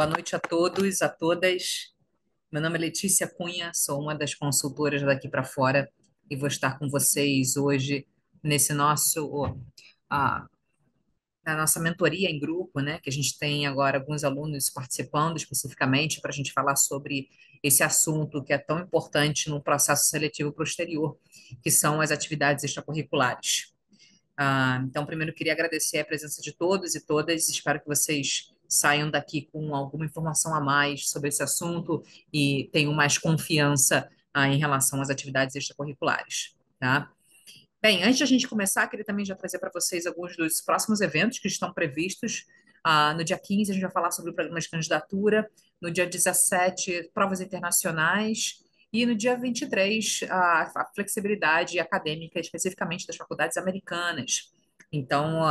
Boa noite a todos, a todas. Meu nome é Letícia Cunha, sou uma das consultoras daqui para fora e vou estar com vocês hoje nesse nosso ah, na nossa mentoria em grupo, né, que a gente tem agora alguns alunos participando especificamente para a gente falar sobre esse assunto que é tão importante no processo seletivo posterior, que são as atividades extracurriculares. Ah, então, primeiro queria agradecer a presença de todos e todas, espero que vocês saiam daqui com alguma informação a mais sobre esse assunto e tenham mais confiança ah, em relação às atividades extracurriculares, tá? Bem, antes de a gente começar, queria também já trazer para vocês alguns dos próximos eventos que estão previstos. Ah, no dia 15, a gente vai falar sobre o programa de candidatura. No dia 17, provas internacionais. E no dia 23, a, a flexibilidade acadêmica, especificamente das faculdades americanas. Então,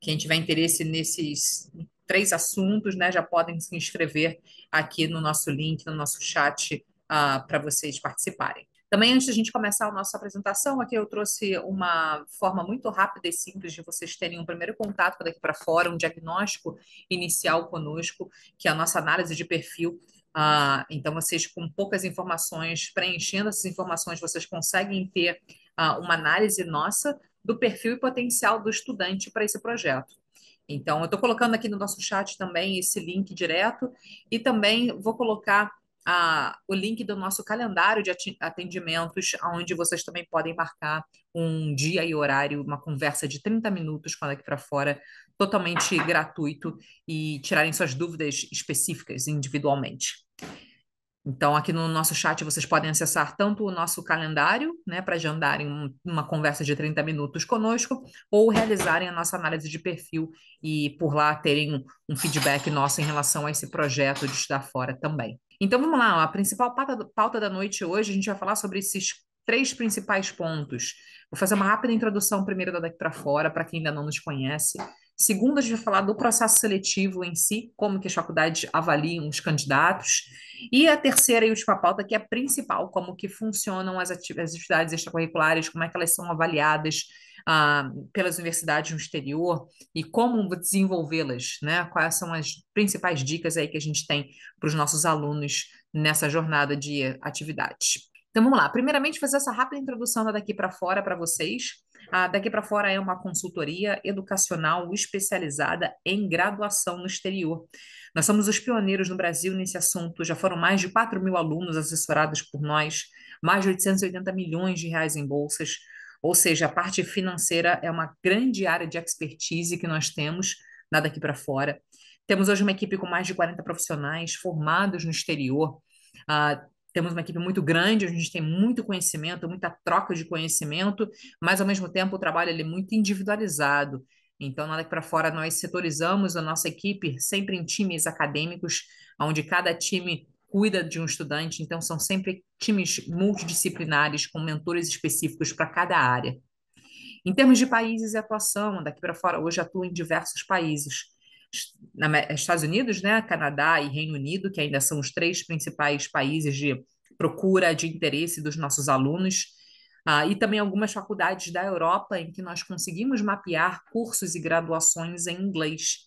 quem tiver interesse nesses três assuntos, né? Já podem se inscrever aqui no nosso link, no nosso chat, uh, ah, para vocês participarem. Também, antes da gente começar a nossa apresentação, aqui eu trouxe uma forma muito rápida e simples de vocês terem um primeiro contato daqui para fora, um diagnóstico inicial conosco, que é a nossa análise de perfil. Uh, então, vocês, com poucas informações, preenchendo essas informações, vocês conseguem ter uh, uma análise nossa do perfil e potencial do estudante para esse projeto. Então, eu estou colocando aqui no nosso chat também esse link direto e também vou colocar a, o link do nosso calendário de atendimentos, onde vocês também podem marcar um dia e horário, uma conversa de 30 minutos com a daqui para fora, totalmente gratuito, e tirarem suas dúvidas específicas individualmente. Então, aqui no nosso chat, vocês podem acessar tanto o nosso calendário, né, para agendarem uma conversa de 30 minutos conosco, ou realizarem a nossa análise de perfil e, por lá, terem um, feedback nosso em relação a esse projeto de estudar fora também. Então, vamos lá, a principal pauta, pauta da noite hoje, a gente vai falar sobre esses três principais pontos. Vou fazer uma rápida introdução primeiro da Daqui para Fora, para quem ainda não nos conhece. Segundo, a gente vai falar do processo seletivo em si, como que as faculdades avaliam os candidatos. E a terceira e última pauta, que é a principal, como que funcionam as, atividades extracurriculares, como é que elas são avaliadas ah, pelas universidades no exterior e como desenvolvê-las, né? Quais são as principais dicas aí que a gente tem para os nossos alunos nessa jornada de atividades. Então vamos lá. Primeiramente, fazer essa rápida introdução da tá daqui para fora para vocês. A ah, Daqui para Fora é uma consultoria educacional especializada em graduação no exterior. Nós somos os pioneiros no Brasil nesse assunto, já foram mais de 4 mil alunos assessorados por nós, mais de 880 milhões de reais em bolsas, ou seja, a parte financeira é uma grande área de expertise que nós temos, nada aqui para fora. Temos hoje uma equipe com mais de 40 profissionais formados no exterior, Uh, temos uma equipe muito grande, a gente tem muito conhecimento, muita troca de conhecimento, mas ao mesmo tempo o trabalho ele é muito individualizado. Então, na hora para fora, nós setorizamos a nossa equipe sempre em times acadêmicos, onde cada time cuida de um estudante, então são sempre times multidisciplinares com mentores específicos para cada área. Em termos de países e atuação, daqui para fora, hoje atuo em diversos países. Estados Unidos, né, Canadá e Reino Unido, que ainda são os três principais países de procura de interesse dos nossos alunos, uh, e também algumas faculdades da Europa em que nós conseguimos mapear cursos e graduações em inglês.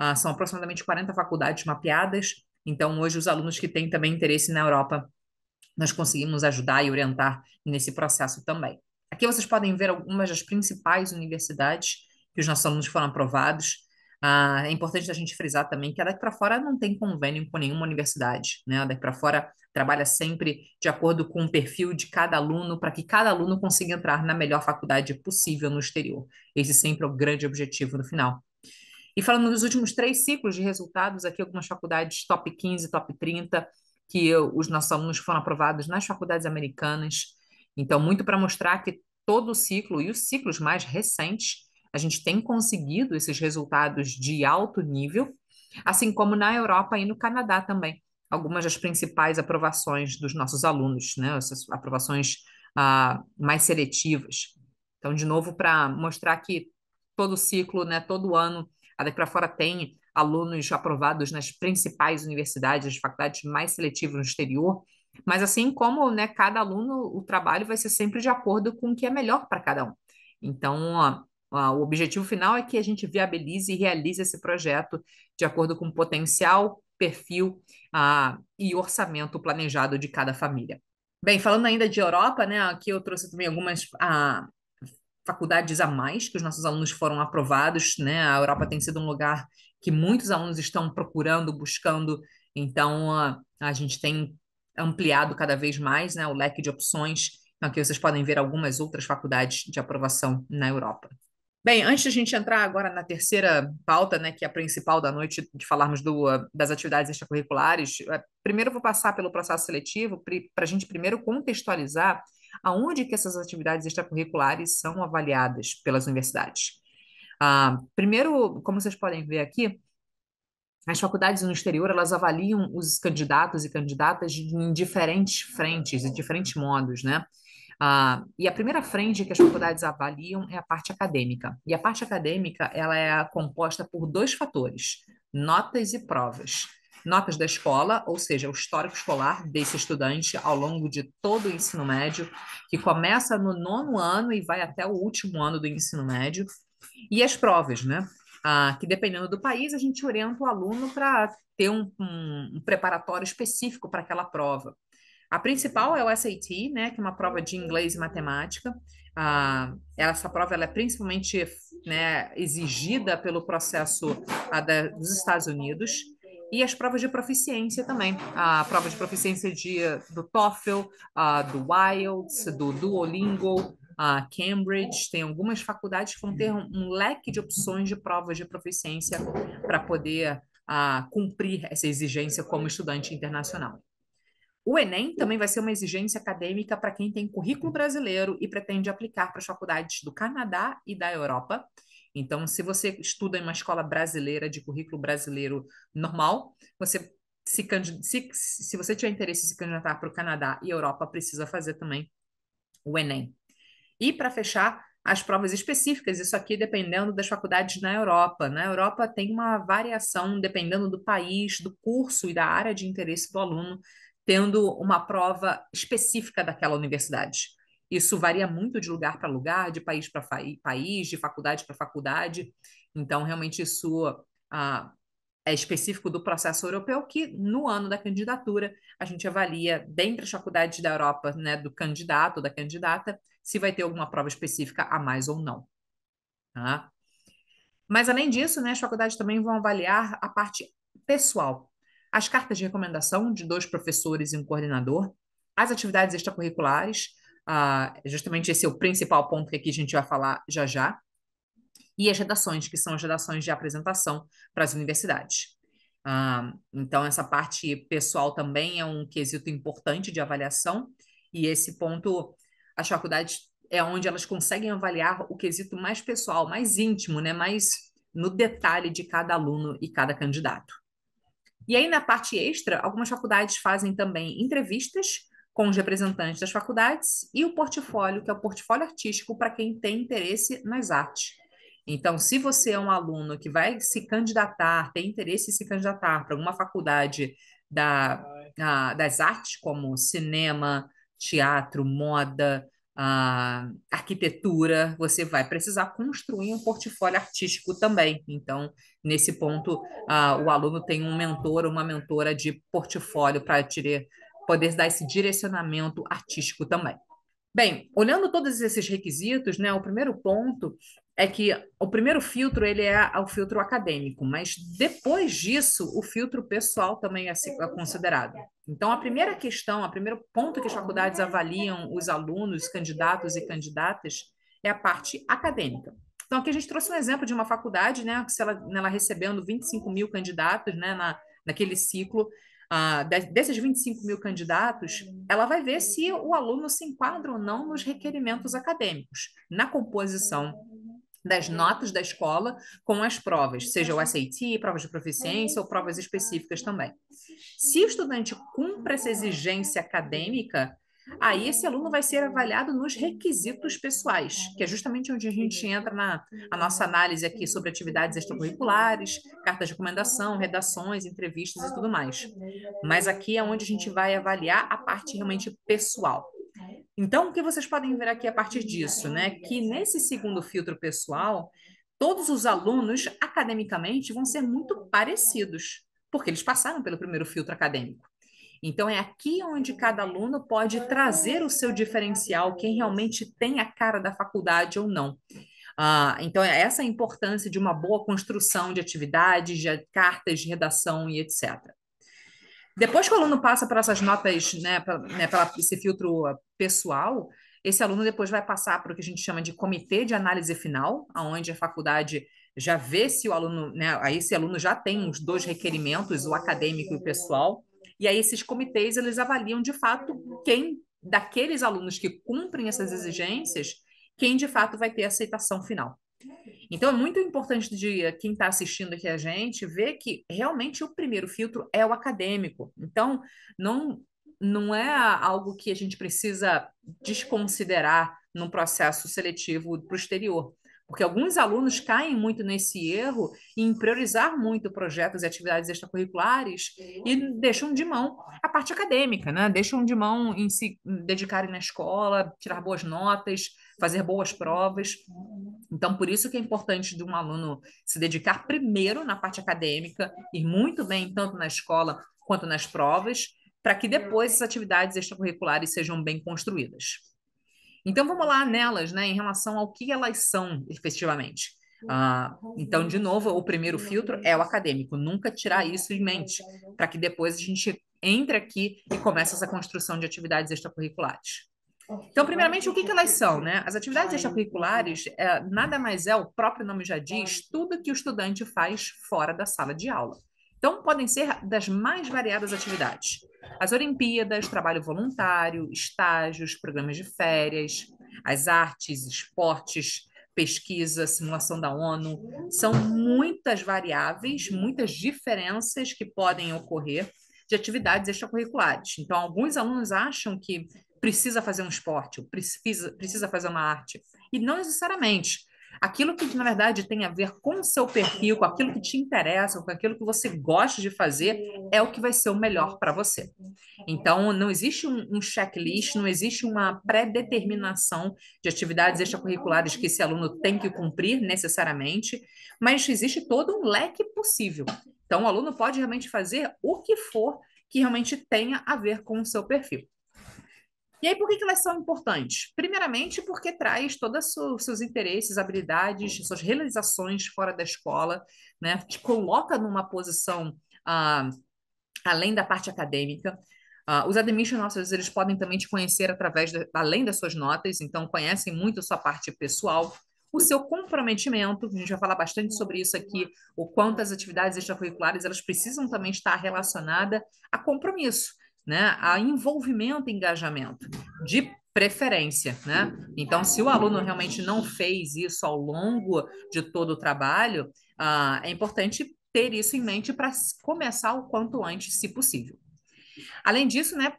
Uh, são aproximadamente 40 faculdades mapeadas, então hoje os alunos que têm também interesse na Europa, nós conseguimos ajudar e orientar nesse processo também. Aqui vocês podem ver algumas das principais universidades que os nossos alunos foram aprovados. Ah, é importante a gente frisar também que a Daqui para Fora não tem convênio com nenhuma universidade, né? A Daqui para Fora trabalha sempre de acordo com o perfil de cada aluno, para que cada aluno consiga entrar na melhor faculdade possível no exterior. Esse sempre é o grande objetivo no final. E falando dos últimos três ciclos de resultados, aqui algumas faculdades top 15, top 30, que eu, os nossos alunos foram aprovados nas faculdades americanas. Então, muito para mostrar que todo o ciclo e os ciclos mais recentes a gente tem conseguido esses resultados de alto nível, assim como na Europa e no Canadá também. Algumas das principais aprovações dos nossos alunos, né? Essas aprovações ah, mais seletivas. Então, de novo, para mostrar que todo ciclo, né, todo ano, a Daqui para Fora tem alunos aprovados nas principais universidades, as faculdades mais seletivas no exterior, mas assim como né, cada aluno, o trabalho vai ser sempre de acordo com o que é melhor para cada um. Então, ah, o objetivo final é que a gente viabilize e realize esse projeto de acordo com o potencial, perfil ah, e orçamento planejado de cada família. Bem, falando ainda de Europa, né, aqui eu trouxe também algumas ah, faculdades a mais que os nossos alunos foram aprovados. Né? A Europa tem sido um lugar que muitos alunos estão procurando, buscando, então ah, a gente tem ampliado cada vez mais né, o leque de opções. Então, aqui vocês podem ver algumas outras faculdades de aprovação na Europa. Bem, antes de a gente entrar agora na terceira pauta, né, que é a principal da noite, de falarmos do, ah, das atividades extracurriculares, eh, primeiro vou passar pelo processo seletivo para a gente primeiro contextualizar aonde que essas atividades extracurriculares são avaliadas pelas universidades. Ah, primeiro, como vocês podem ver aqui, as faculdades no exterior elas avaliam os candidatos e candidatas em diferentes frentes, em diferentes modos, né? Ah, e a primeira frente que as faculdades avaliam é a parte acadêmica. E a parte acadêmica ela é composta por dois fatores: notas e provas. Notas da escola, ou seja, o histórico escolar desse estudante ao longo de todo o ensino médio, que começa no nono ano e vai até o último ano do ensino médio. E as provas, né? Ah, que dependendo do país, a gente orienta o aluno para ter um, um preparatório específico para aquela prova. A principal é o SAT, né, que é uma prova de inglês e matemática. Ah, essa prova ela é principalmente né, exigida pelo processo ah, da, dos Estados Unidos e as provas de proficiência também. A prova de proficiência de, do TOEFL, uh, do IELTS, do Duolingo, a uh, Cambridge, tem algumas faculdades que vão ter um, um leque de opções de provas de proficiência para poder uh, cumprir essa exigência como estudante internacional. O Enem também vai ser uma exigência acadêmica para quem tem currículo brasileiro e pretende aplicar para as faculdades do Canadá e da Europa. Então, se você estuda em uma escola brasileira, de currículo brasileiro normal, você se, se, se você tiver interesse em se candidatar para o Canadá e Europa, precisa fazer também o Enem. E, para fechar, as provas específicas, isso aqui dependendo das faculdades na Europa. Na Europa tem uma variação dependendo do país, do curso e da área de interesse do aluno tendo uma prova específica daquela universidade. Isso varia muito de lugar para lugar, de país para país, de faculdade para faculdade. Então, realmente, isso ah, é específico do processo europeu, que no ano da candidatura a gente avalia, dentre as faculdades da Europa, né, do candidato ou da candidata, se vai ter alguma prova específica a mais ou não. Tá? Mas, além disso, né, as faculdades também vão avaliar a parte pessoal, as cartas de recomendação de dois professores e um coordenador, as atividades extracurriculares, uh, justamente esse é o principal ponto que aqui a gente vai falar já já, e as redações, que são as redações de apresentação para as universidades. Uh, então, essa parte pessoal também é um quesito importante de avaliação, e esse ponto, as faculdades é onde elas conseguem avaliar o quesito mais pessoal, mais íntimo, né? mais no detalhe de cada aluno e cada candidato. E aí, na parte extra, algumas faculdades fazem também entrevistas com os representantes das faculdades e o portfólio, que é o portfólio artístico para quem tem interesse nas artes. Então, se você é um aluno que vai se candidatar, tem interesse em se candidatar para alguma faculdade da, a, das artes, como cinema, teatro, moda, uh, arquitetura, você vai precisar construir um portfólio artístico também. Então, nesse ponto, uh, o aluno tem um mentor, uma mentora de portfólio para poder dar esse direcionamento artístico também. Bem, olhando todos esses requisitos, né, o primeiro ponto é que o primeiro filtro ele é o filtro acadêmico, mas depois disso o filtro pessoal também é, é considerado. Então a primeira questão, o primeiro ponto que as faculdades avaliam os alunos, candidatos e candidatas é a parte acadêmica. Então aqui a gente trouxe um exemplo de uma faculdade, né, que se ela, ela recebendo 25 mil candidatos, né, na, naquele ciclo, Uh, desses 25 mil candidatos, ela vai ver se o aluno se enquadra ou não nos requerimentos acadêmicos, na composição das uhum. notas da escola com as provas, seja o SAT, uhum. provas de proficiência ou provas específicas também. Se o estudante cumpre essa exigência acadêmica, aí esse aluno vai ser avaliado nos requisitos pessoais, que é justamente onde a gente entra na a uhum. nossa análise aqui sobre atividades extracurriculares, cartas de recomendação, redações, entrevistas e tudo mais. Mas aqui é onde a gente vai avaliar a parte realmente pessoal. Então, o que vocês podem ver aqui a partir disso, né? Que nesse segundo filtro pessoal, todos os alunos, academicamente, vão ser muito parecidos, porque eles passaram pelo primeiro filtro acadêmico. Então, é aqui onde cada aluno pode trazer o seu diferencial, quem realmente tem a cara da faculdade ou não. Ah, então, é essa a importância de uma boa construção de atividades, de cartas de redação e etc. Depois que o aluno passa para essas notas, né, pra, né, esse filtro pessoal, esse aluno depois vai passar para o que a gente chama de comitê de análise final, onde a faculdade já vê se o aluno, né, aí esse aluno já tem os dois requerimentos, o acadêmico e o pessoal, e aí esses comitês eles avaliam de fato quem daqueles alunos que cumprem essas exigências, quem de fato vai ter aceitação final. Então é muito importante de eh, quem está assistindo aqui a gente ver que realmente o primeiro filtro é o acadêmico. Então não não é algo que a gente precisa desconsiderar num processo seletivo para o exterior. Porque alguns alunos caem muito nesse erro em priorizar muito projetos e atividades extracurriculares e deixam de mão a parte acadêmica, né? Deixam de mão em se dedicarem na escola, tirar boas notas, fazer boas provas. Então, por isso que é importante de um aluno se dedicar primeiro na parte acadêmica, ir muito bem tanto na escola quanto nas provas, para que depois as atividades extracurriculares sejam bem construídas. Então, vamos lá nelas, né, em relação ao que elas são efetivamente. Ah, então, de novo, o primeiro filtro é o acadêmico, nunca tirar isso em mente, para que depois a gente entre aqui e comece essa construção de atividades extracurriculares. Então, primeiramente, o que, que elas são? Né? As atividades extracurriculares é, nada mais é, o próprio nome já diz, tudo que o estudante faz fora da sala de aula. Então, podem ser das mais variadas atividades. As Olimpíadas, trabalho voluntário, estágios, programas de férias, as artes, esportes, pesquisa, simulação da ONU. São muitas variáveis, muitas diferenças que podem ocorrer de atividades extracurriculares. Então, alguns alunos acham que precisa fazer um esporte, ou precisa, precisa fazer uma arte. E não necessariamente. Aquilo que, na verdade, tem a ver com o seu perfil, com aquilo que te interessa, com aquilo que você gosta de fazer, é o que vai ser o melhor para você. Então, não existe um, um checklist, não existe uma pré-determinação de atividades extracurriculares que esse aluno tem que cumprir necessariamente, mas existe todo um leque possível. Então, o aluno pode realmente fazer o que for que realmente tenha a ver com o seu perfil. E aí, por que, que elas são importantes? Primeiramente, porque traz todos os seus interesses, habilidades, suas realizações fora da escola, né? Te coloca numa posição ah, além da parte acadêmica. Uh, os admission officers, eles podem também te conhecer através, de, além das suas notas, então conhecem muito a sua parte pessoal, o seu comprometimento, a gente vai falar bastante sobre isso aqui, o quanto as atividades extracurriculares, elas precisam também estar relacionadas a compromisso né, a envolvimento e engajamento, de preferência, né? Então, se o aluno realmente não fez isso ao longo de todo o trabalho, uh, é importante ter isso em mente para começar o quanto antes, se possível. Além disso, né,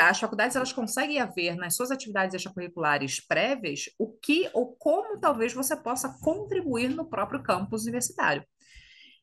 as faculdades elas conseguem haver nas suas atividades extracurriculares prévias o que ou como talvez você possa contribuir no próprio campus universitário.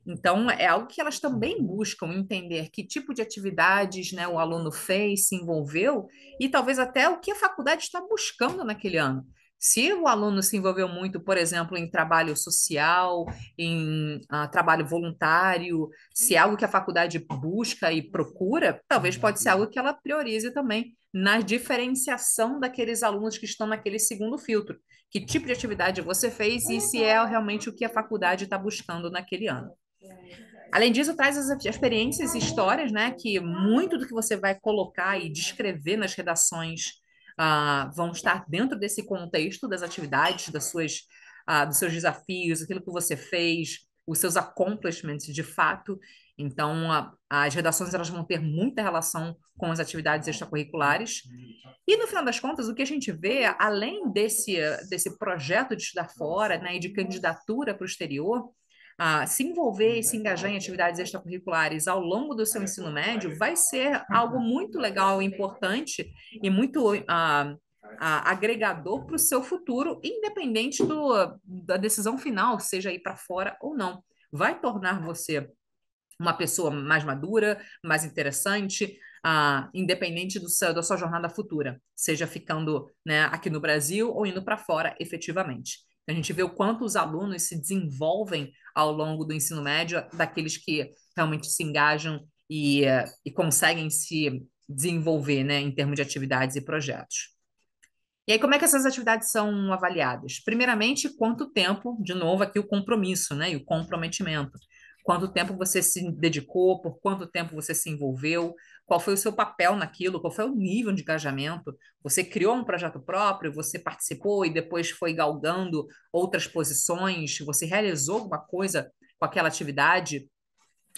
Então, é algo que elas também buscam entender que tipo de atividades né, o aluno fez, se envolveu, e talvez até o que a faculdade está buscando naquele ano. Se o aluno se envolveu muito, por exemplo, em trabalho social, em uh, trabalho voluntário, se é algo que a faculdade busca e procura, talvez pode ser algo que ela priorize também na diferenciação daqueles alunos que estão naquele segundo filtro. Que tipo de atividade você fez e é se é realmente o que a faculdade está buscando naquele ano. Além disso, traz as experiências e histórias, né? Que muito do que você vai colocar e descrever nas redações ah, vão estar dentro desse contexto das atividades, das suas, ah, dos seus desafios, aquilo que você fez, os seus accomplishments de fato. Então, a, as redações elas vão ter muita relação com as atividades extracurriculares. E, no final das contas, o que a gente vê, além desse, desse projeto de estudar fora né, e de candidatura para o exterior, se envolver e se engajar em atividades extracurriculares ao longo do seu ensino médio vai ser algo muito legal, importante e muito ah, ah, agregador para o seu futuro, independente do, da decisão final, seja ir para fora ou não. Vai tornar você uma pessoa mais madura, mais interessante, ah, independente do seu, da sua jornada futura, seja ficando né, aqui no Brasil ou indo para fora efetivamente. A gente vê o quanto os alunos se desenvolvem ao longo do ensino médio, daqueles que realmente se engajam e, e conseguem se desenvolver né, em termos de atividades e projetos. E aí, como é que essas atividades são avaliadas? Primeiramente, quanto tempo, de novo, aqui o compromisso né, e o comprometimento. Quanto tempo você se dedicou, por quanto tempo você se envolveu, qual foi o seu papel naquilo, qual foi o nível de engajamento. Você criou um projeto próprio, você participou e depois foi galgando outras posições, você realizou alguma coisa com aquela atividade,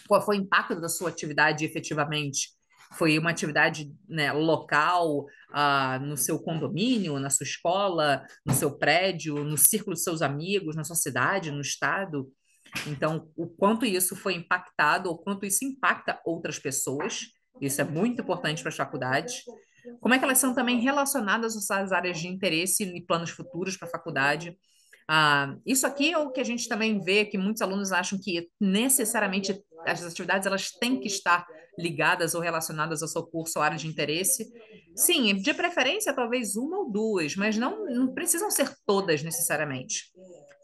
qual foi o impacto da sua atividade efetivamente. Foi uma atividade né, local, ah, no seu condomínio, na sua escola, no seu prédio, no círculo dos seus amigos, na sua cidade, no estado. Então, o quanto isso foi impactado, ou quanto isso impacta outras pessoas, isso é muito importante para as faculdades. Como é que elas são também relacionadas às áreas de interesse e planos futuros para a faculdade? Ah, isso aqui é o que a gente também vê que muitos alunos acham que necessariamente as atividades elas têm que estar ligadas ou relacionadas ao seu curso ou área de interesse. Sim, de preferência talvez uma ou duas, mas não, não precisam ser todas necessariamente.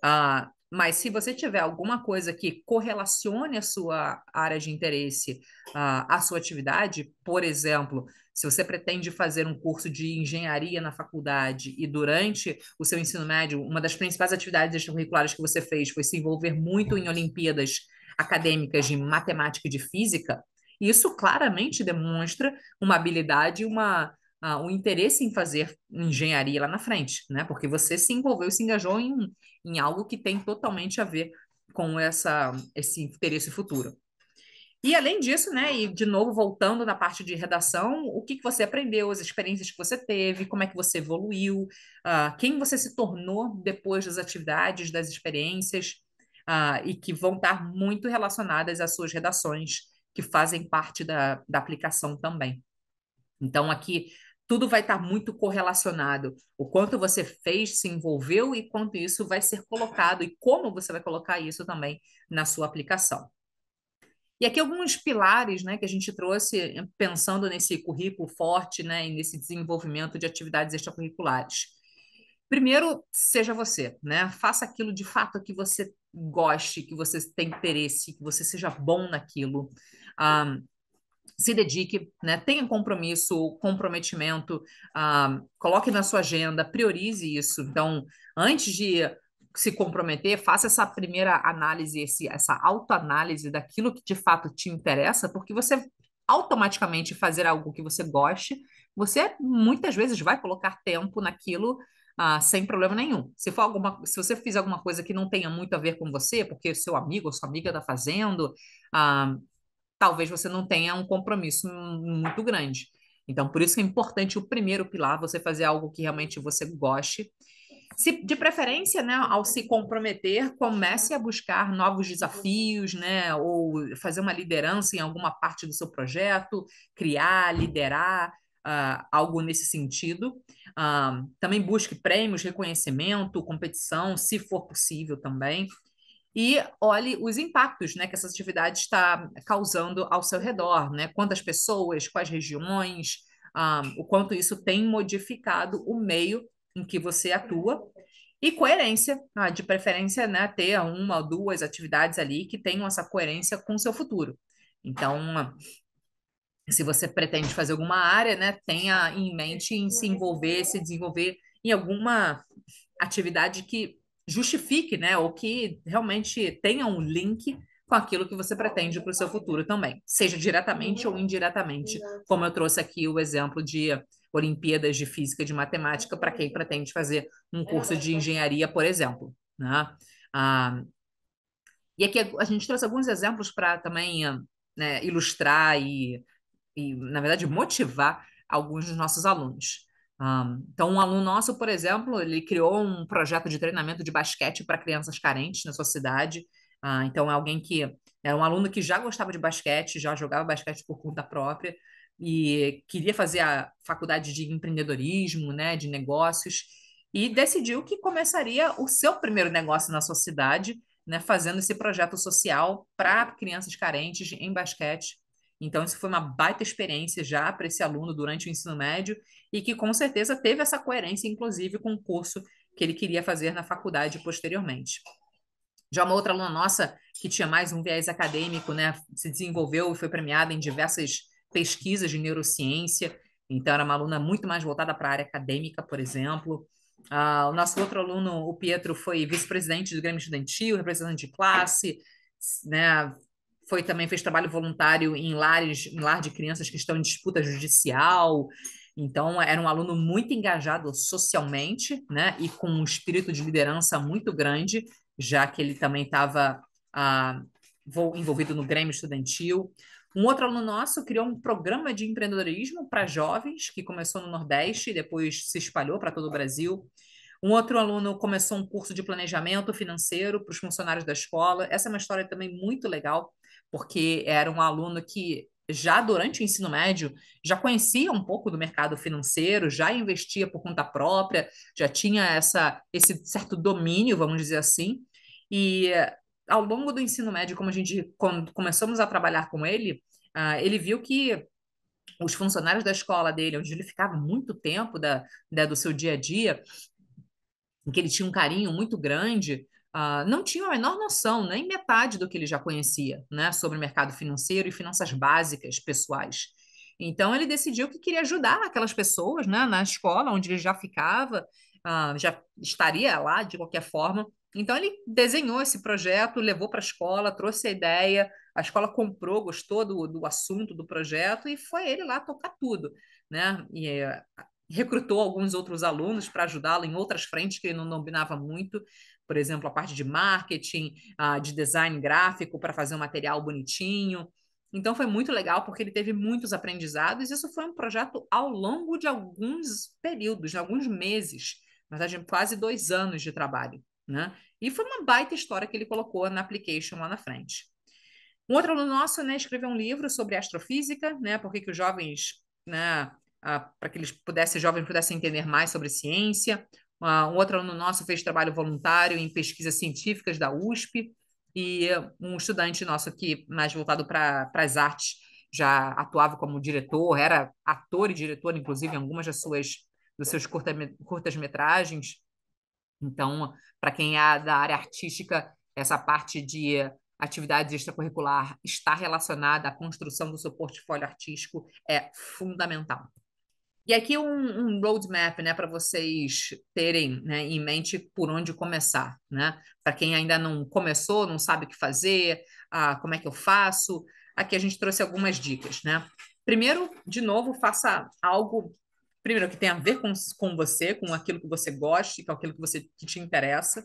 Ah, mas se você tiver alguma coisa que correlacione a sua área de interesse à, à sua atividade, por exemplo, se você pretende fazer um curso de engenharia na faculdade e durante o seu ensino médio, uma das principais atividades extracurriculares que você fez foi se envolver muito em Olimpíadas acadêmicas de matemática e de física, isso claramente demonstra uma habilidade, uma ah, o interesse em fazer engenharia lá na frente, né? Porque você se envolveu, se engajou em, em algo que tem totalmente a ver com essa, esse interesse futuro. E além disso, né, e de novo voltando na parte de redação, o que, que você aprendeu, as experiências que você teve, como é que você evoluiu, ah, quem você se tornou depois das atividades, das experiências, ah, e que vão estar muito relacionadas às suas redações, que fazem parte da, da aplicação também. Então, aqui tudo vai estar tá muito correlacionado. O quanto você fez, se envolveu e quanto isso vai ser colocado e como você vai colocar isso também na sua aplicação. E aqui alguns pilares né, que a gente trouxe eh, pensando nesse currículo forte né, e nesse desenvolvimento de atividades extracurriculares. Primeiro, seja você, né? Faça aquilo de fato que você goste, que você tem interesse, que você seja bom naquilo. Um, ah, se dedique, né? tenha compromisso, comprometimento, ah, coloque na sua agenda, priorize isso. Então, antes de se comprometer, faça essa primeira análise, esse, essa autoanálise daquilo que de fato te interessa, porque você automaticamente fazer algo que você goste, você muitas vezes vai colocar tempo naquilo ah, sem problema nenhum. Se for alguma, se você fizer alguma coisa que não tenha muito a ver com você, porque seu amigo ou sua amiga está fazendo, ah, talvez você não tenha um compromisso muito grande. Então, por isso que é importante o primeiro pilar, você fazer algo que realmente você goste. Se, de preferência, né, ao se comprometer, comece a buscar novos desafios, né, ou fazer uma liderança em alguma parte do seu projeto, criar, liderar, uh, algo nesse sentido. Uh, também busque prêmios, reconhecimento, competição, se for possível também e olhe os impactos né, que essa atividade está causando ao seu redor, né? Quantas pessoas, quais regiões, um, ah, o quanto isso tem modificado o meio em que você atua. E coerência, ah, de preferência, né, ter uma ou duas atividades ali que tenham essa coerência com o seu futuro. Então, se você pretende fazer alguma área, né, tenha em mente em se envolver, se desenvolver em alguma atividade que justifique, né, ou que realmente tenha um link com aquilo que você pretende para o seu futuro também, seja diretamente ou uhum. indiretamente, como eu trouxe aqui o exemplo de Olimpíadas de Física e de Matemática para quem uhum. pretende fazer um é curso de engenharia, por exemplo. Né? Ah, e aqui a gente trouxe alguns exemplos para também né, ilustrar e, e, na verdade, motivar alguns dos nossos alunos então, um aluno nosso, por exemplo, ele criou um projeto de treinamento de basquete para crianças carentes na sua cidade. Uh, então, é alguém que era um aluno que já gostava de basquete, já jogava basquete por conta própria e queria fazer a faculdade de empreendedorismo, né, de negócios, e decidiu que começaria o seu primeiro negócio na sua cidade, né, fazendo esse projeto social para crianças carentes em basquete. Então, isso foi uma baita experiência já para esse aluno durante o ensino médio e que com certeza teve essa coerência, inclusive, com o curso que ele queria fazer na faculdade posteriormente. Já uma outra aluna nossa, que tinha mais um viés acadêmico, né, se desenvolveu e foi premiada em diversas pesquisas de neurociência, então era uma aluna muito mais voltada para a área acadêmica, por exemplo. Uh, o nosso outro aluno, o Pietro, foi vice-presidente do Grêmio Estudantil, representante de classe, né, foi também fez trabalho voluntário em lares, em lar de crianças que estão em disputa judicial. Então, era um aluno muito engajado socialmente, né? E com um espírito de liderança muito grande, já que ele também estava ah, envolvido no Grêmio Estudantil. Um outro aluno nosso criou um programa de empreendedorismo para jovens, que começou no Nordeste e depois se espalhou para todo o Brasil. Um outro aluno começou um curso de planejamento financeiro para os funcionários da escola. Essa é uma história também muito legal porque era um aluno que já durante o ensino médio já conhecia um pouco do mercado financeiro, já investia por conta própria, já tinha essa esse certo domínio, vamos dizer assim. E eh, ao longo do ensino médio, como a gente quando começamos a trabalhar com ele, uh, ele viu que os funcionários da escola dele, onde ele ficava muito tempo da, da do seu dia a dia, em que ele tinha um carinho muito grande, uh, não tinha a menor noção, nem metade do que ele já conhecia, né, sobre o mercado financeiro e finanças básicas pessoais. Então, ele decidiu que queria ajudar aquelas pessoas né, na escola, onde ele já ficava, uh, já estaria lá de qualquer forma. Então, ele desenhou esse projeto, levou para a escola, trouxe a ideia, a escola comprou, gostou do, do assunto, do projeto, e foi ele lá tocar tudo. Né? E, eh, recrutou alguns outros alunos para ajudá-lo em outras frentes que ele não dominava muito, por exemplo, a parte de marketing, de design gráfico para fazer um material bonitinho. Então foi muito legal porque ele teve muitos aprendizados. Isso foi um projeto ao longo de alguns períodos, de alguns meses, na verdade, quase dois anos de trabalho. Né? E foi uma baita história que ele colocou na application lá na frente. Um outro aluno nosso né, escreveu um livro sobre astrofísica, né? porque que os jovens, né, para que eles pudessem, jovens pudessem entender mais sobre ciência. Uma, um outro aluno nosso fez trabalho voluntário em pesquisas científicas da USP, e um estudante nosso aqui, mais voltado para as artes, já atuava como diretor, era ator e diretor, inclusive, em algumas das suas dos seus curta, curtas-metragens. Então, para quem é da área artística, essa parte de atividades extracurricular está relacionada à construção do seu portfólio artístico é fundamental. E aqui um, um roadmap né, para vocês terem né, em mente por onde começar. Né? Para quem ainda não começou, não sabe o que fazer, ah, como é que eu faço, aqui a gente trouxe algumas dicas. Né? Primeiro, de novo, faça algo primeiro que tem a ver com, com você, com aquilo que você gosta, com aquilo que você que te interessa.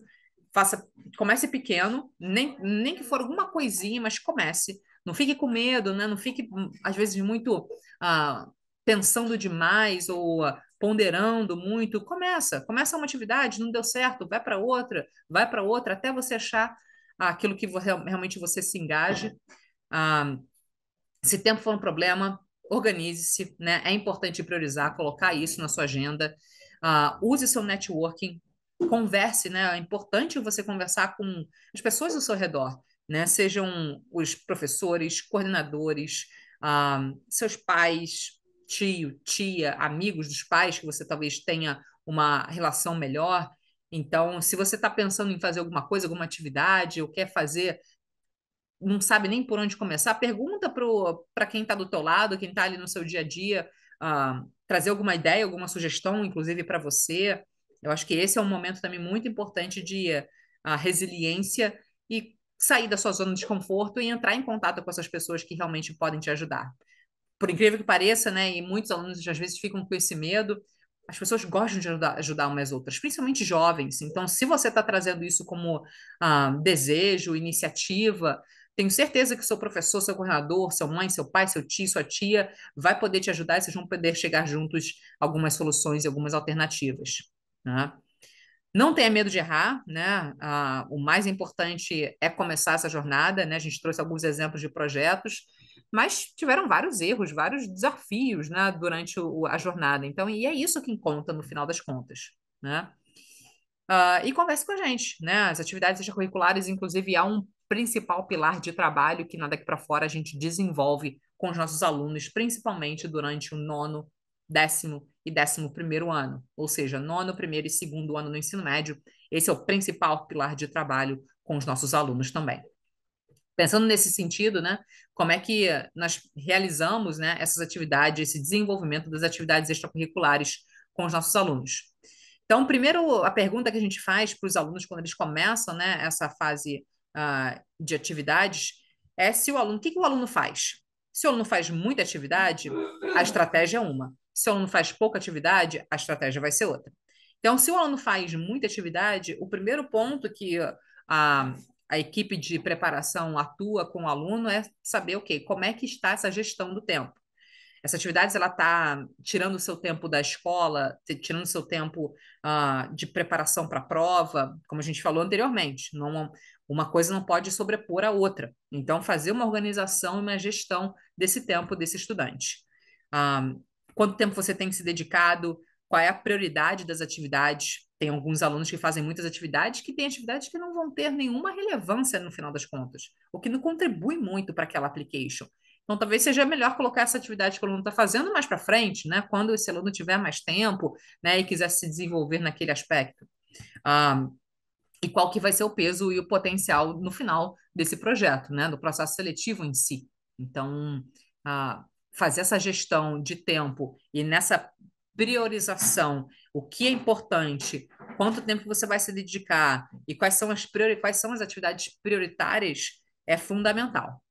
Faça, comece pequeno, nem, nem que for alguma coisinha, mas comece. Não fique com medo, né? Não fique hum, às vezes muito ah, pensando demais ou ah, ponderando muito, começa, começa uma atividade, não deu certo, vai para outra, vai para outra, até você achar aquilo que realmente você se engaje. Ah, se tempo for um problema, organize-se, né? É importante priorizar, colocar isso na sua agenda. Ah, use seu networking, converse, né? É importante você conversar com as pessoas ao seu redor, né? Sejam os professores, coordenadores, ah, seus pais, tio, tia, amigos dos pais que você talvez tenha uma relação melhor. Então, se você está pensando em fazer alguma coisa, alguma atividade, ou quer fazer, não sabe nem por onde começar, pergunta para quem está do teu lado, quem está ali no seu dia a dia, uh, trazer alguma ideia, alguma sugestão, inclusive para você. Eu acho que esse é um momento também muito importante de uh, resiliência e sair da sua zona de conforto e entrar em contato com essas pessoas que realmente podem te ajudar por incrível que pareça, né, e muitos alunos às vezes ficam com esse medo, as pessoas gostam de ajudar, ajudar umas outras, principalmente jovens. Então, se você está trazendo isso como ah, desejo, iniciativa, tenho certeza que seu professor, seu coordenador, seu mãe, seu pai, seu tio, sua tia vai poder te ajudar e vocês vão poder chegar juntos algumas soluções e algumas alternativas. Né? Não tenha medo de errar, né? Ah, o mais importante é começar essa jornada, né? A gente trouxe alguns exemplos de projetos mas tiveram vários erros, vários desafios né, durante o, a jornada. Então, e é isso que conta no final das contas. Né? Uh, e converse com a gente, né? As atividades extracurriculares, inclusive, há é um principal pilar de trabalho que na daqui para fora a gente desenvolve com os nossos alunos, principalmente durante o nono, décimo e décimo primeiro ano, ou seja, nono, primeiro e segundo ano no ensino médio. Esse é o principal pilar de trabalho com os nossos alunos também. Pensando nesse sentido, né, como é que nós realizamos né, essas atividades, esse desenvolvimento das atividades extracurriculares com os nossos alunos. Então, primeiro, a pergunta que a gente faz para os alunos quando eles começam né, essa fase uh, de atividades é se o aluno, o que, que o aluno faz? Se o aluno faz muita atividade, a estratégia é uma. Se o aluno faz pouca atividade, a estratégia vai ser outra. Então, se o aluno faz muita atividade, o primeiro ponto que a, ah, a equipe de preparação atua com o aluno é saber o okay, como é que está essa gestão do tempo. Essa atividade ela está tirando o seu tempo da escola, tirando o seu tempo uh, de preparação para a prova, como a gente falou anteriormente. Não, uma coisa não pode sobrepor a outra. Então, fazer uma organização e uma gestão desse tempo desse estudante. Uh, quanto tempo você tem se dedicado qual é a prioridade das atividades. Tem alguns alunos que fazem muitas atividades que têm atividades que não vão ter nenhuma relevância no final das contas, o que não contribui muito para aquela application. Então, talvez seja melhor colocar essa atividade que o aluno está fazendo mais para frente, né? Quando esse aluno tiver mais tempo, né? E quiser se desenvolver naquele aspecto. Ah, e qual que vai ser o peso e o potencial no final desse projeto, né? Do processo seletivo em si. Então, ah, fazer essa gestão de tempo e nessa priorização, o que é importante, quanto tempo você vai se dedicar e quais são as, priori quais são as atividades prioritárias é fundamental.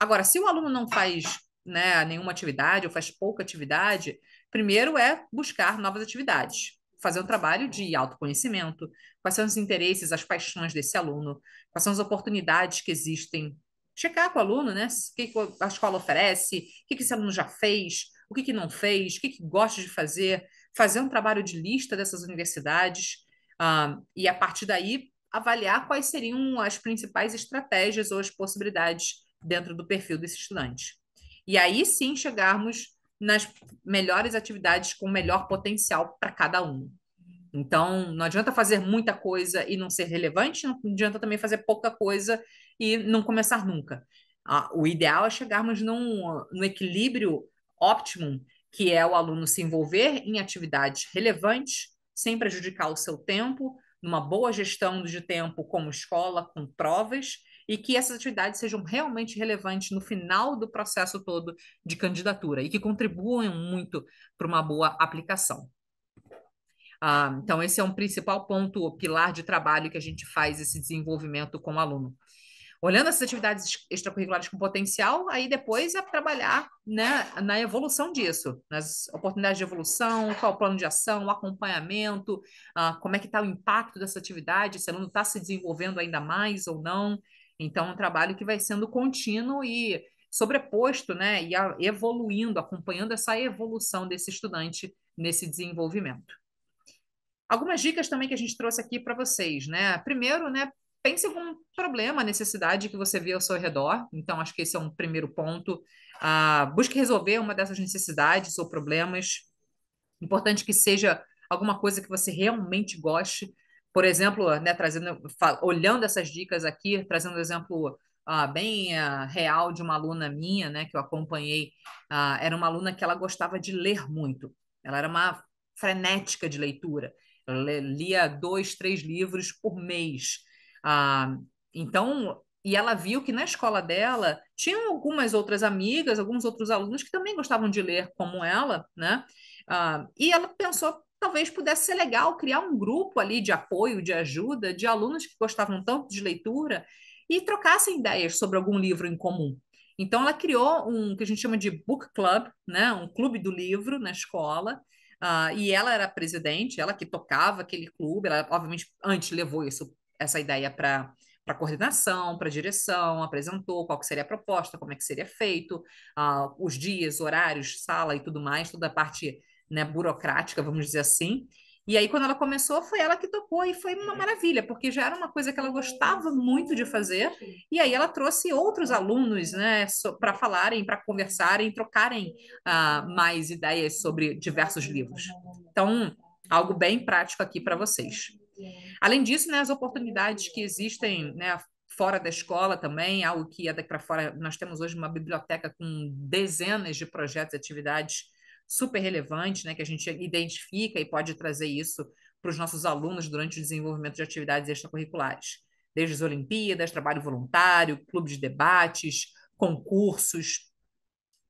Agora, se o aluno não faz né, nenhuma atividade ou faz pouca atividade, primeiro é buscar novas atividades, fazer um trabalho de autoconhecimento, quais são os interesses, as paixões desse aluno, quais são as oportunidades que existem checar com o aluno, né? O que a escola oferece, o que esse aluno já fez, o que, que não fez, o que, que gosta de fazer, fazer um trabalho de lista dessas universidades uh, e, a partir daí, avaliar quais seriam as principais estratégias ou as possibilidades dentro do perfil desse estudante. E aí sim chegarmos nas melhores atividades com melhor potencial para cada um. Então, não adianta fazer muita coisa e não ser relevante, não adianta também fazer pouca coisa e não começar nunca. Ah, o ideal é chegarmos num, num equilíbrio Optimum, que é o aluno se envolver em atividades relevantes, sem prejudicar o seu tempo, numa boa gestão de tempo como escola, com provas, e que essas atividades sejam realmente relevantes no final do processo todo de candidatura e que contribuam muito para uma boa aplicação. Ah, então, esse é um principal ponto, o pilar de trabalho que a gente faz esse desenvolvimento com o aluno olhando essas atividades extracurriculares com potencial, aí depois é trabalhar né, na evolução disso, nas oportunidades de evolução, qual o plano de ação, o acompanhamento, uh, como é que está o impacto dessa atividade, se ela não está se desenvolvendo ainda mais ou não. Então, é um trabalho que vai sendo contínuo e sobreposto, né, e a, evoluindo, acompanhando essa evolução desse estudante nesse desenvolvimento. Algumas dicas também que a gente trouxe aqui para vocês, né? Primeiro, né, pense em algum problema, necessidade que você vê ao seu redor. Então, acho que esse é um primeiro ponto. Ah, busque resolver uma dessas necessidades ou problemas. Importante que seja alguma coisa que você realmente goste. Por exemplo, né, trazendo, olhando essas dicas aqui, trazendo um exemplo ah, bem ah, real de uma aluna minha, né, que eu acompanhei, ah, era uma aluna que ela gostava de ler muito. Ela era uma frenética de leitura. Ela lia dois, três livros por mês. Ah, então, e ela viu que na escola dela tinham algumas outras amigas, alguns outros alunos que também gostavam de ler como ela, né? Ah, e ela pensou talvez pudesse ser legal criar um grupo ali de apoio, de ajuda, de alunos que gostavam tanto de leitura e trocassem ideias sobre algum livro em comum. Então, ela criou um que a gente chama de book club, né? um clube do livro na escola, Uh, e ela era presidente, ela que tocava aquele clube, ela obviamente antes levou isso essa ideia para para coordenação, para direção, apresentou qual seria a proposta, como é que seria feito, uh, os dias, horários, sala e tudo mais, toda a parte né, burocrática, vamos dizer assim. E aí, quando ela começou, foi ela que tocou e foi uma maravilha, porque já era uma coisa que ela gostava muito de fazer. E aí, ela trouxe outros alunos né, so, para falarem, para conversarem, trocarem uh, mais ideias sobre diversos livros. Então, algo bem prático aqui para vocês. Além disso, né, as oportunidades que existem né, fora da escola também, algo que é daqui para fora, nós temos hoje uma biblioteca com dezenas de projetos e atividades super relevantes, né, que a gente identifica e pode trazer isso para os nossos alunos durante o desenvolvimento de atividades extracurriculares, desde as Olimpíadas, trabalho voluntário, clube de debates, concursos.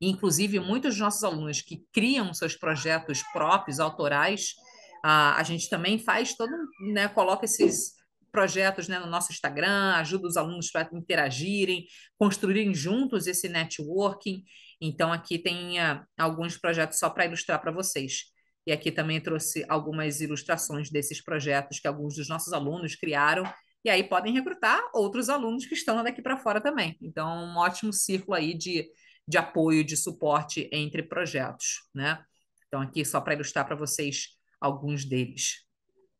Inclusive, muitos dos nossos alunos que criam seus projetos próprios, autorais, a gente também faz todo, né, coloca esses projetos né, no nosso Instagram, ajuda os alunos para interagirem, construírem juntos esse networking. Então, aqui tem ah, alguns projetos só para ilustrar para vocês. E aqui também trouxe algumas ilustrações desses projetos que alguns dos nossos alunos criaram. E aí podem recrutar outros alunos que estão daqui para fora também. Então, é um ótimo círculo aí de, de apoio, de suporte entre projetos, né? Então, aqui só para ilustrar para vocês alguns deles.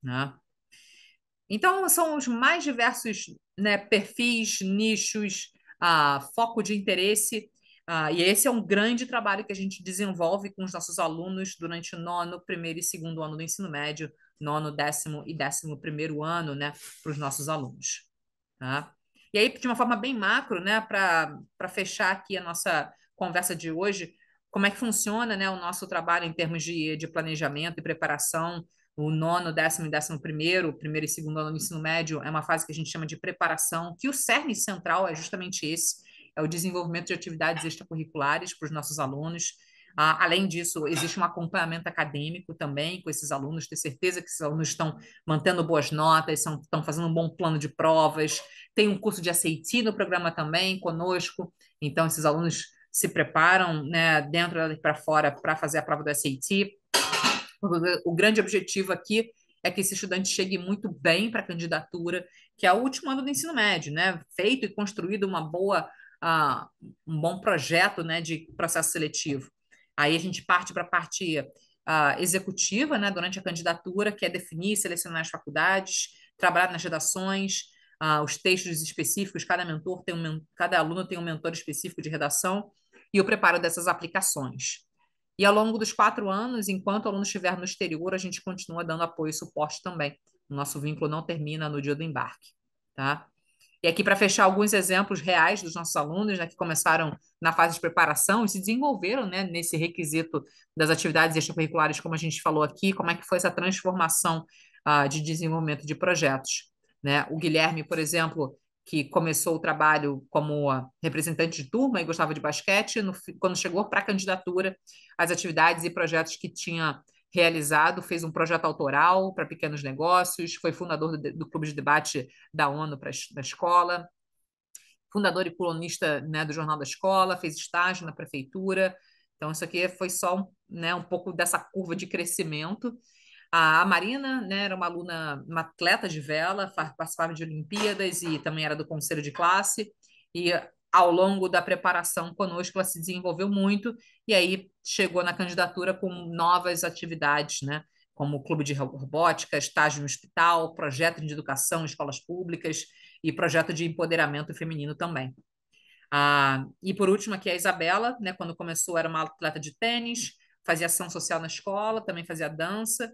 Né? Então, são os mais diversos né, perfis, nichos, foco de interesse. e esse é um grande trabalho que a gente desenvolve com os nossos alunos durante o nono, primeiro e segundo ano do ensino médio, nono, décimo e décimo primeiro ano, né, para os nossos alunos. Tá? E aí, de uma forma bem macro, né, para fechar aqui a nossa conversa de hoje, como é que funciona né, o nosso trabalho em termos de, de planejamento e preparação. O nono, décimo e décimo primeiro, primeiro e segundo ano do ensino médio é uma fase que a gente chama de preparação, que o cerne central é justamente esse, é o desenvolvimento de atividades extracurriculares para os nossos alunos. Ah, além disso, existe um acompanhamento acadêmico também com esses alunos, ter certeza que esses alunos estão mantendo boas notas, são, estão fazendo um bom plano de provas. Tem um curso de aceiti no programa também conosco, então esses alunos se preparam né, dentro e para fora para fazer a prova do SAT. O grande objetivo aqui é que esse estudante chegue muito bem para a candidatura, que é o último ano do ensino médio, né? Feito e construído uma boa, uh, um bom projeto né, de processo seletivo. Aí a gente parte para a parte uh, executiva, né, durante a candidatura, que é definir, selecionar as faculdades, trabalhar nas redações, uh, os textos específicos, cada mentor tem um, cada aluno tem um mentor específico de redação, e o preparo dessas aplicações. E ao longo dos quatro anos, enquanto o aluno estiver no exterior, a gente continua dando apoio e suporte também. O nosso vínculo não termina no dia do embarque, tá? E aqui para fechar alguns exemplos reais dos nossos alunos, né, que começaram na fase de preparação e se desenvolveram, né, nesse requisito das atividades extracurriculares, como a gente falou aqui, como é que foi essa transformação uh, de desenvolvimento de projetos, né? O Guilherme, por exemplo, que começou o trabalho como representante de turma e gostava de basquete, no, quando chegou para a candidatura, as atividades e projetos que tinha realizado, fez um projeto autoral para pequenos negócios, foi fundador do, do Clube de Debate da ONU para da escola, fundador e colunista né, do Jornal da Escola, fez estágio na prefeitura. Então, isso aqui foi só né, um pouco dessa curva de crescimento. A Marina né, era uma aluna, uma atleta de vela, participava de Olimpíadas e também era do conselho de classe. E ao longo da preparação conosco, ela se desenvolveu muito e aí chegou na candidatura com novas atividades, né? como o clube de robótica, estágio no hospital, projeto de educação em escolas públicas e projeto de empoderamento feminino também. Ah, e por último, aqui é a Isabela, né, quando começou era uma atleta de tênis, fazia ação social na escola, também fazia dança,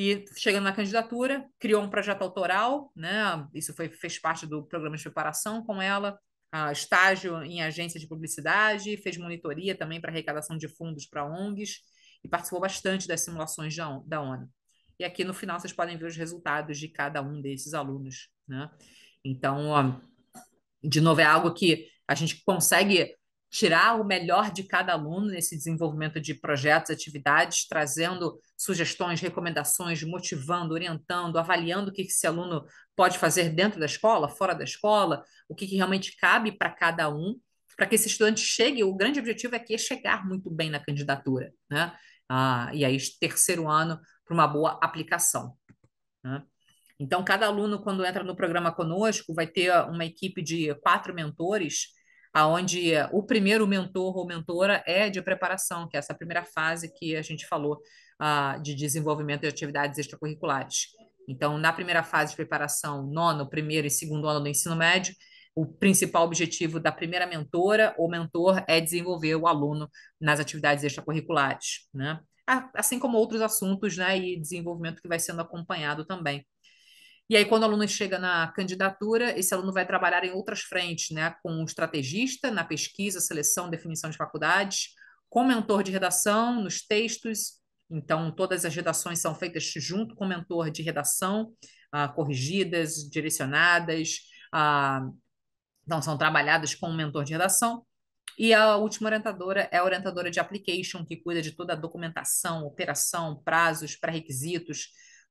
e chegando na candidatura, criou um projeto autoral, né? Isso foi, fez parte do programa de preparação com ela, uh, estágio em agência de publicidade, fez monitoria também para arrecadação de fundos para ONGs e participou bastante das simulações da, da ONU. E aqui no final vocês podem ver os resultados de cada um desses alunos, né? Então, de novo, é algo que a gente consegue tirar o melhor de cada aluno nesse desenvolvimento de projetos, atividades, trazendo sugestões, recomendações, motivando, orientando, avaliando o que esse aluno pode fazer dentro da escola, fora da escola, o que realmente cabe para cada um, para que esse estudante chegue. O grande objetivo aqui é, é chegar muito bem na candidatura, né? Ah, e aí, terceiro ano, para uma boa aplicação. Né? Então, cada aluno, quando entra no programa conosco, vai ter uma equipe de quatro mentores aonde o primeiro mentor ou mentora é de preparação, que é essa primeira fase que a gente falou uh, de desenvolvimento de atividades extracurriculares. Então, na primeira fase de preparação, nono, primeiro e segundo ano do ensino médio, o principal objetivo da primeira mentora ou mentor é desenvolver o aluno nas atividades extracurriculares, né? Assim como outros assuntos, né? E desenvolvimento que vai sendo acompanhado também. E aí, quando o aluno chega na candidatura, esse aluno vai trabalhar em outras frentes, né? Com o estrategista, na pesquisa, seleção, definição de faculdades, com mentor de redação, nos textos. Então, todas as redações são feitas junto com o mentor de redação, uh, corrigidas, direcionadas, uh, então são trabalhadas com o mentor de redação. E a última orientadora é a orientadora de application, que cuida de toda a documentação, operação, prazos, pré-requisitos,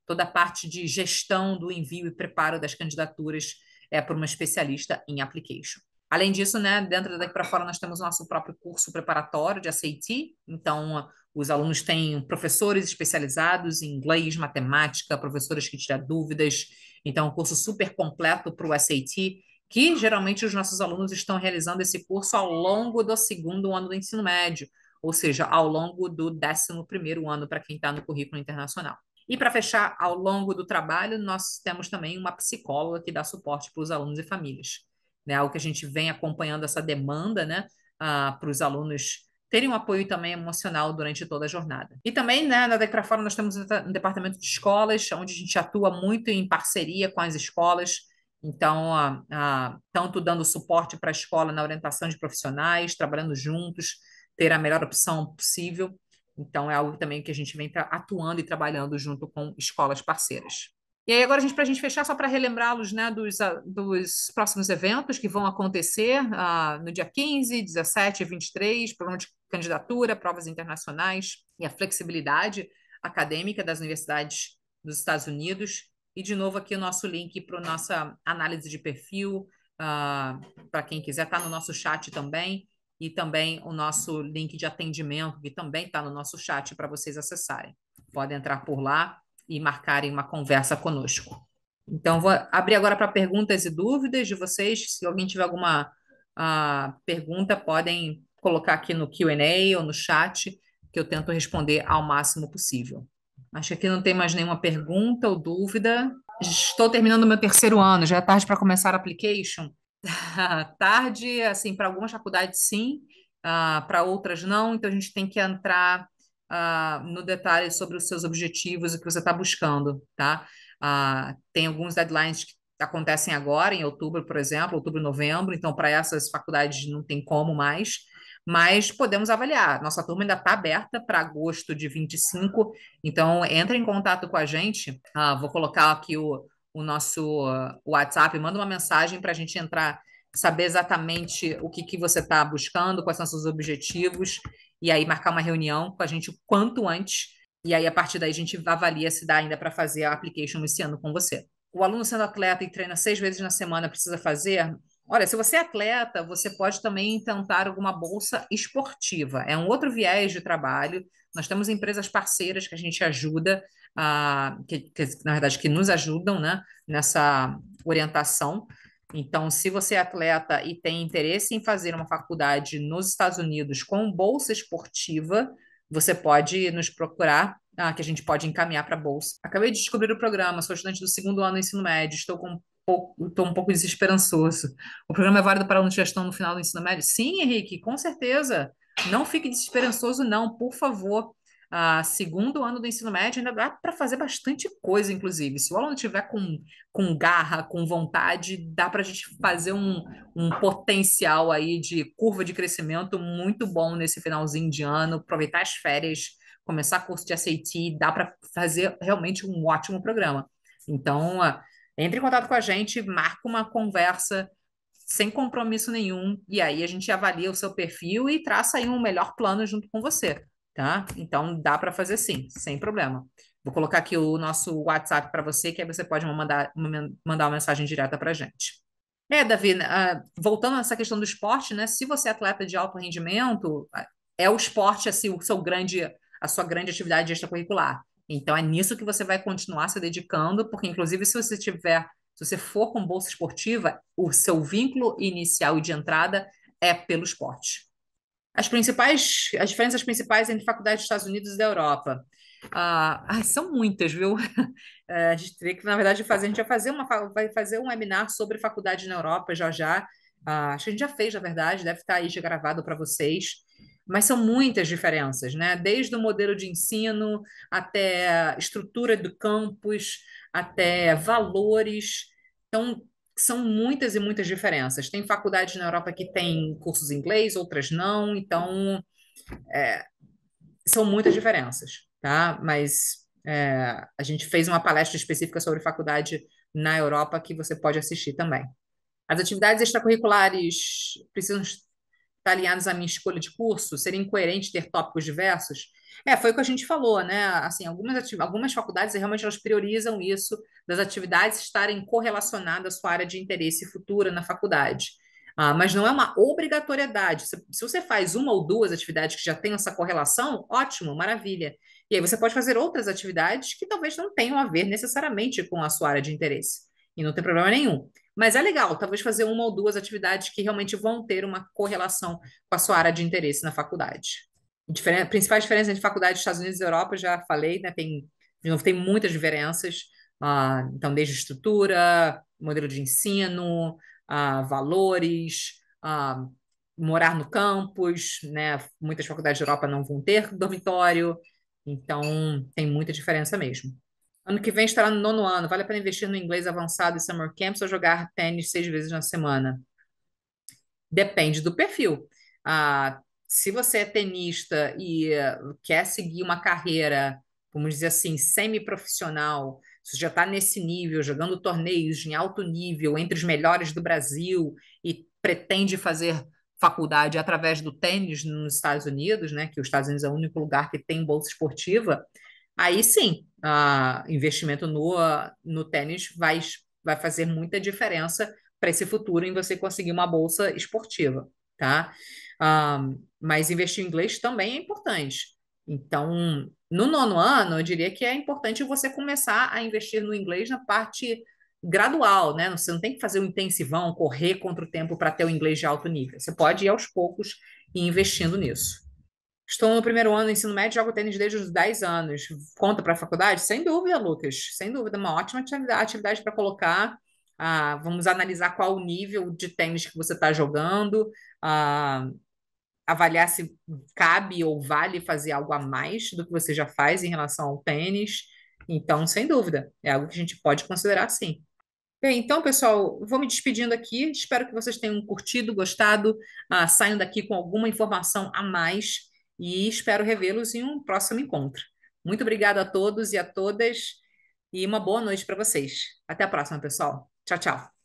toda a parte de gestão do envio e preparo das candidaturas é, por uma especialista em application. Além disso, né, dentro daqui para fora nós temos o nosso próprio curso preparatório de SAT, então os alunos têm professores especializados em inglês, matemática, professores que tiram dúvidas, então é um curso super completo para o SAT, que geralmente os nossos alunos estão realizando esse curso ao longo do segundo ano do ensino médio, ou seja, ao longo do décimo primeiro ano para quem está no currículo internacional. E para fechar, ao longo do trabalho, nós temos também uma psicóloga que dá suporte para os alunos e famílias. Né? Algo que a gente vem acompanhando essa demanda né? Ah, para os alunos terem um apoio também emocional durante toda a jornada. E também, né, na Decra Fora, nós temos um departamento de escolas, onde a gente atua muito em parceria com as escolas, então, tanto dando suporte para a escola na orientação de profissionais, trabalhando juntos, ter a melhor opção possível, então, é algo também que a gente vem atuando e trabalhando junto com escolas parceiras. E aí, agora, para a gente fechar, só para relembrá-los né, dos, ah, dos, próximos eventos que vão acontecer uh, no dia 15, 17 e 23, programa de candidatura, provas internacionais e a flexibilidade acadêmica das universidades dos Estados Unidos. E, de novo, aqui o nosso link para nossa análise de perfil, uh, ah, para quem quiser, está no nosso chat também e também o nosso link de atendimento, que também está no nosso chat para vocês acessarem. Podem entrar por lá e marcarem uma conversa conosco. Então, vou abrir agora para perguntas e dúvidas de vocês. Se alguém tiver alguma uh, pergunta, podem colocar aqui no QA ou no chat, que eu tento responder ao máximo possível. Acho que aqui não tem mais nenhuma pergunta ou dúvida. Estou terminando meu terceiro ano, já é tarde para começar a application? tarde, assim, para algumas faculdades sim, uh, para outras não, então a gente tem que entrar uh, no detalhe sobre os seus objetivos, o que você está buscando, tá? Uh, tem alguns deadlines que acontecem agora, em outubro, por exemplo, outubro, novembro, então para essas faculdades não tem como mais, mas podemos avaliar. Nossa turma ainda está aberta para agosto de 25, então entre em contato com a gente, vou colocar aqui o o nosso ah, WhatsApp, manda uma mensagem para a gente entrar, saber exatamente o que, que você está buscando, quais são seus objetivos, e aí marcar uma reunião com a gente o quanto antes. E aí, a partir daí, a gente avalia se dá ainda para fazer a application esse ano com você. O aluno sendo atleta e treina seis vezes na semana precisa fazer? Olha, se você é atleta, você pode também tentar alguma bolsa esportiva. É um outro viés de trabalho. Nós temos empresas parceiras que a gente ajuda que, que, na verdade, que nos ajudam né, nessa orientação. Então, se você é atleta e tem interesse em fazer uma faculdade nos Estados Unidos com bolsa esportiva, você pode nos procurar, ah, que a gente pode encaminhar para a bolsa. Acabei de descobrir o programa, sou estudante do segundo ano do ensino médio, estou com estou um pouco desesperançoso. O programa é válido para aluno de gestão no final do ensino médio? Sim, Henrique, com certeza. Não fique desesperançoso, não, por favor a segundo ano do ensino médio, ainda dá para fazer bastante coisa, inclusive. Se o aluno tiver com, com garra, com vontade, dá para a gente fazer um, um potencial aí de curva de crescimento muito bom nesse finalzinho de ano, aproveitar as férias, começar curso de SAT, dá para fazer realmente um ótimo programa. Então, ah, entre em contato com a gente, marca uma conversa sem compromisso nenhum, e aí a gente avalia o seu perfil e traça aí um melhor plano junto com você tá? Então dá para fazer sim, sem problema. Vou colocar aqui o nosso WhatsApp para você, que aí você pode mandar, mandar uma mensagem direta para a gente. É, Davi, uh, voltando a essa questão do esporte, né? Se você é atleta de alto rendimento, ah, é o esporte assim, o seu grande, a sua grande atividade extracurricular. Então é nisso que você vai continuar se dedicando, porque inclusive se você tiver, se você for com bolsa esportiva, o seu vínculo inicial e de entrada é pelo esporte. As principais, as diferenças principais entre faculdades dos Estados Unidos e da Europa. Ah, ah são muitas, viu? É, a gente teria que, na verdade, fazer, a gente vai fazer, uma, vai fazer um webinar sobre faculdade na Europa já já. Ah, acho que a gente já fez, na verdade, deve estar aí já gravado para vocês. Mas são muitas diferenças, né? Desde o modelo de ensino até a estrutura do campus, até valores. Então, são muitas e muitas diferenças. Tem faculdades na Europa que têm cursos em inglês, outras não, então é, são muitas diferenças, tá? Mas é, a gente fez uma palestra específica sobre faculdade na Europa que você pode assistir também. As atividades extracurriculares precisam estar alinhadas à minha escolha de curso? Seria incoerente ter tópicos diversos? É, foi o que a gente falou, né? Assim, algumas, algumas faculdades realmente elas priorizam isso, das atividades estarem correlacionadas à sua área de interesse futura na faculdade. Ah, mas não é uma obrigatoriedade. Se, você faz uma ou duas atividades que já tem essa correlação, ótimo, maravilha. E aí você pode fazer outras atividades que talvez não tenham a ver necessariamente com a sua área de interesse. E não tem problema nenhum. Mas é legal, talvez fazer uma ou duas atividades que realmente vão ter uma correlação com a sua área de interesse na faculdade principais diferenças entre faculdade dos Estados Unidos e Europa, já falei, né? Tem, de novo, tem muitas diferenças. Uh, então, desde estrutura, modelo de ensino, uh, valores, uh, morar no campus, né? Muitas faculdades da Europa não vão ter dormitório, então tem muita diferença mesmo. Ano que vem estará no nono ano. Vale a pena investir no inglês avançado e summer camps ou jogar tênis seis vezes na semana? Depende do perfil. Ah, se você é tenista e eh, quer seguir uma carreira, vamos dizer assim, semi-profissional, você já está nesse nível, jogando torneios em alto nível, entre os melhores do Brasil, e pretende fazer faculdade através do tênis nos Estados Unidos, né, que os Estados Unidos é o único lugar que tem bolsa esportiva, aí sim, uh, investimento no, uh, no tênis vai, vai fazer muita diferença para esse futuro em você conseguir uma bolsa esportiva, tá? Um, mas investir em inglês também é importante. Então, no nono ano, eu diria que é importante você começar a investir no inglês na parte gradual, né? Você não tem que fazer um intensivão, correr contra o tempo para ter o inglês de alto nível. Você pode ir aos poucos e investindo nisso. Estou no primeiro ano do ensino médio, jogo tênis desde os 10 anos. Conta para a faculdade? Sem dúvida, Lucas. Sem dúvida, uma ótima atividade para colocar. Ah, vamos analisar qual o nível de tênis que você está jogando. Ah, avaliar se cabe ou vale fazer algo a mais do que você já faz em relação ao tênis. Então, sem dúvida, é algo que a gente pode considerar sim. Bem, então, pessoal, vou me despedindo aqui. Espero que vocês tenham curtido, gostado, ah, daqui com alguma informação a mais e espero revê-los em um próximo encontro. Muito obrigada a todos e a todas e uma boa noite para vocês. Até a próxima, pessoal. Tchau, tchau.